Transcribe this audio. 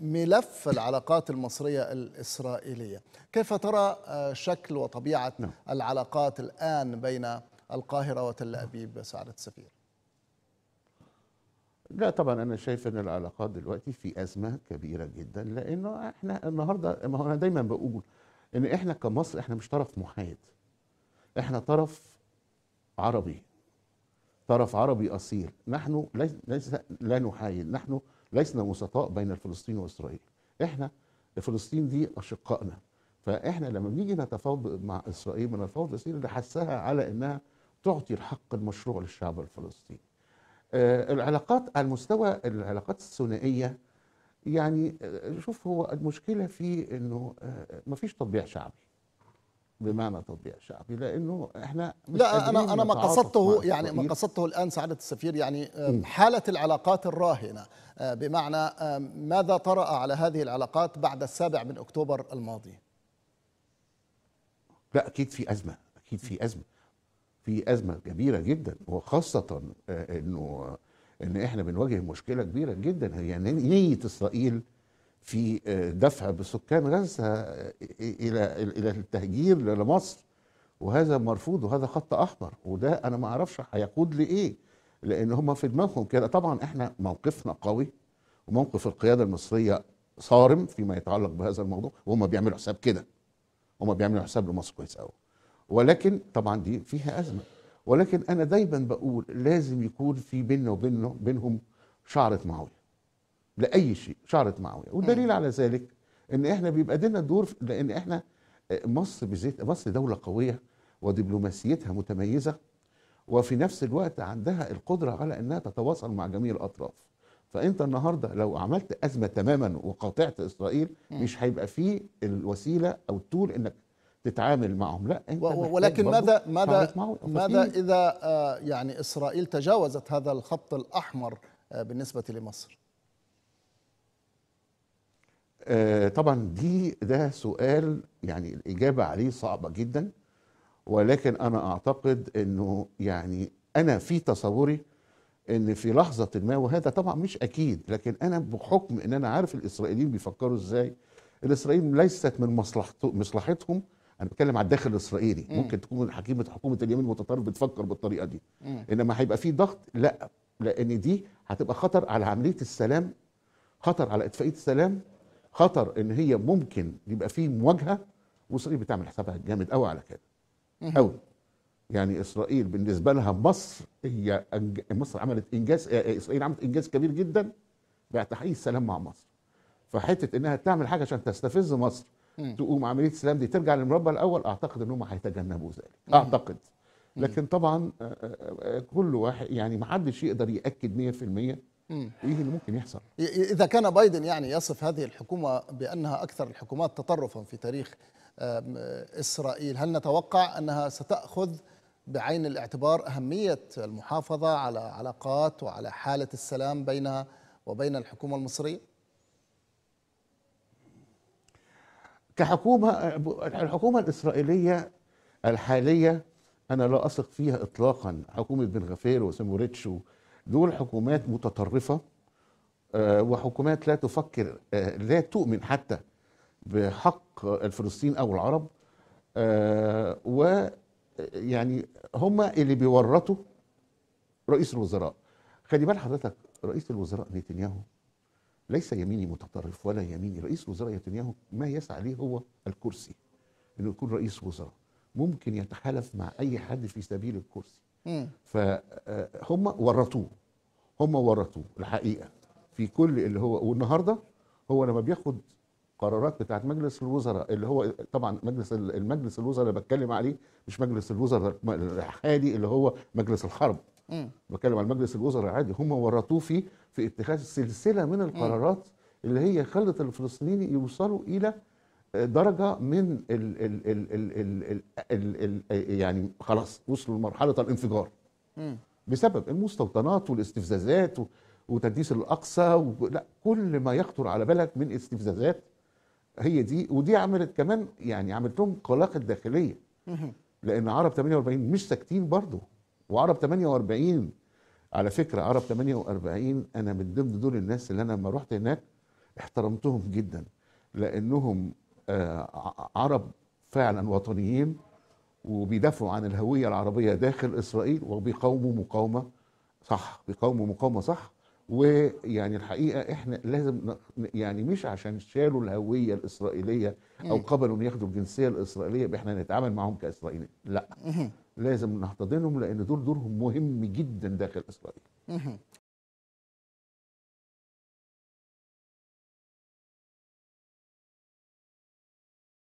ملف العلاقات المصرية الإسرائيلية كيف ترى آه، شكل وطبيعة نعم. العلاقات الآن بين القاهرة وتل أبيب سعادة السفير لا طبعا انا شايف ان العلاقات دلوقتي في ازمه كبيره جدا لانه احنا النهارده ما هو انا دايما بقول ان احنا كمصر احنا مش طرف محايد احنا طرف عربي طرف عربي اصيل نحن ليس لا نحايد نحن لسنا وسطاء بين الفلسطيني واسرائيل احنا فلسطين دي اشقائنا فاحنا لما بنيجي نتفاوض مع اسرائيل بنتفاوض اسرائيل اللي حسها على انها تعطي الحق المشروع للشعب الفلسطيني آه العلاقات على المستوى العلاقات الثنائيه يعني آه، شوف هو المشكله في انه آه فيش تطبيع شعبي بمعنى تطبيع شعبي لانه احنا مش لا انا انا ما قصدته يعني ما قصدته الان سعاده السفير يعني آه، حاله العلاقات الراهنه آه، بمعنى آه، ماذا طرأ على هذه العلاقات بعد السابع من اكتوبر الماضي؟ لا اكيد في ازمه اكيد في ازمه في ازمه كبيره جدا وخاصه انه ان احنا بنواجه مشكله كبيره جدا هي نيه اسرائيل في آه، دفع بسكان غزه آه، الى الى التهجير لمصر وهذا مرفوض وهذا خط احمر وده انا ما اعرفش هيقود لايه لان هم في دماغهم كده طبعا احنا موقفنا قوي وموقف القياده المصريه صارم فيما يتعلق بهذا الموضوع وهم بيعملوا حساب كده هم بيعملوا حساب لمصر كويس قوي ولكن طبعا دي فيها ازمه ولكن انا دايما بقول لازم يكون في بيننا وبينهم شعره معاوية لاي شيء شعرت معاويه إيه. والدليل على ذلك ان احنا بيبقى لنا دور لان احنا آه، مصر بزيت مصر دوله قويه ودبلوماسيتها متميزه وفي نفس الوقت عندها القدره على انها تتواصل مع جميع الاطراف فانت النهارده لو عملت ازمه تماما وقاطعت اسرائيل إيه. مش هيبقى فيه الوسيله او التول انك تتعامل معهم لا انت ولكن ماذا ماذا ماذا اذا آه، يعني اسرائيل تجاوزت هذا الخط الاحمر آه، بالنسبه لمصر آه، طبعا دي ده سؤال يعني الإجابة عليه صعبة جدا ولكن أنا أعتقد أنه يعني أنا في تصوري ان في لحظه ما وهذا طبعا مش اكيد لكن انا بحكم ان انا عارف الاسرائيليين بيفكروا ازاي الاسرائيليين ليست من مصلحتهم انا بتكلم على الداخل الاسرائيلي مم. ممكن تكون حكيمه حكومه اليمين المتطرف بتفكر بالطريقه دي مم. انما هيبقى في ضغط لا لان دي هتبقى خطر على عمليه السلام خطر على اتفاقيه السلام خطر ان هي ممكن يبقى فيه مواجهه واسرائيل بتعمل حسابها جامد قوي على كده قوي يعني اسرائيل بالنسبه لها مصر هي أنج... مصر عملت انجاز آه، آه، اسرائيل عملت انجاز كبير جدا بتحقيق السلام مع مصر فحته انها تعمل حاجه عشان تستفز مصر تقوم عمليه السلام دي ترجع للمربع الاول اعتقد ان هم هيتجنبوا ذلك اعتقد لكن طبعا آه، كل واحد يعني ما حدش يقدر ياكد 100% ايه اللي ممكن يحصل اذا كان بايدن يعني يصف هذه الحكومه بانها اكثر الحكومات تطرفا في تاريخ اسرائيل هل نتوقع انها ستاخذ بعين الاعتبار اهميه المحافظه على علاقات وعلى حاله السلام بينها وبين الحكومه المصريه كحكومه الحكومه الاسرائيليه الحاليه انا لا اثق فيها اطلاقا حكومه بن غفير وسموريتش دول حكومات متطرفه آه، وحكومات لا تفكر آه، لا تؤمن حتى بحق الفلسطين او العرب آه، ويعني هما هم اللي بيورطوا رئيس الوزراء خلي بال حضرتك رئيس الوزراء نتنياهو ليس يميني متطرف ولا يميني رئيس الوزراء نتنياهو ما يسعى ليه هو الكرسي انه يكون رئيس وزراء ممكن يتحالف مع اي حد في سبيل الكرسي فهم ورطوه هم ورثوه الحقيقه في كل اللي هو والنهارده هو لما بياخد قرارات بتاعت مجلس الوزراء اللي هو طبعا مجلس المجلس الوزراء اللي بتكلم عليه مش مجلس الوزراء الحالي اللي هو مجلس الحرب م. بتكلم على مجلس الوزراء العادي هم ورطوه فيه في اتخاذ سلسله من القرارات اللي هي خلت الفلسطينيين يوصلوا الى درجه من الـ الـ الـ الـ الـ الـ الـ الـ يعني خلاص وصلوا لمرحله الانفجار م. بسبب المستوطنات والاستفزازات وتدنيس الاقصى و... لا كل ما يخطر على بالك من استفزازات هي دي ودي عملت كمان يعني عملت لهم قلق داخليه لان عرب 48 مش ساكتين برضه وعرب 48 على فكره عرب 48 انا من ضمن دول الناس اللي انا لما رحت هناك احترمتهم جدا لانهم آه، عرب فعلا وطنيين وبيدافعوا عن الهوية العربية داخل إسرائيل وبيقاوموا مقاومة صح بيقاوموا مقاومة صح ويعني الحقيقة إحنا لازم يعني مش عشان شالوا الهوية الإسرائيلية أو قبلوا إن ياخدوا الجنسية الإسرائيلية إحنا نتعامل معهم كإسرائيليين لا لازم نحتضنهم لأن دول دورهم مهم جدا داخل إسرائيل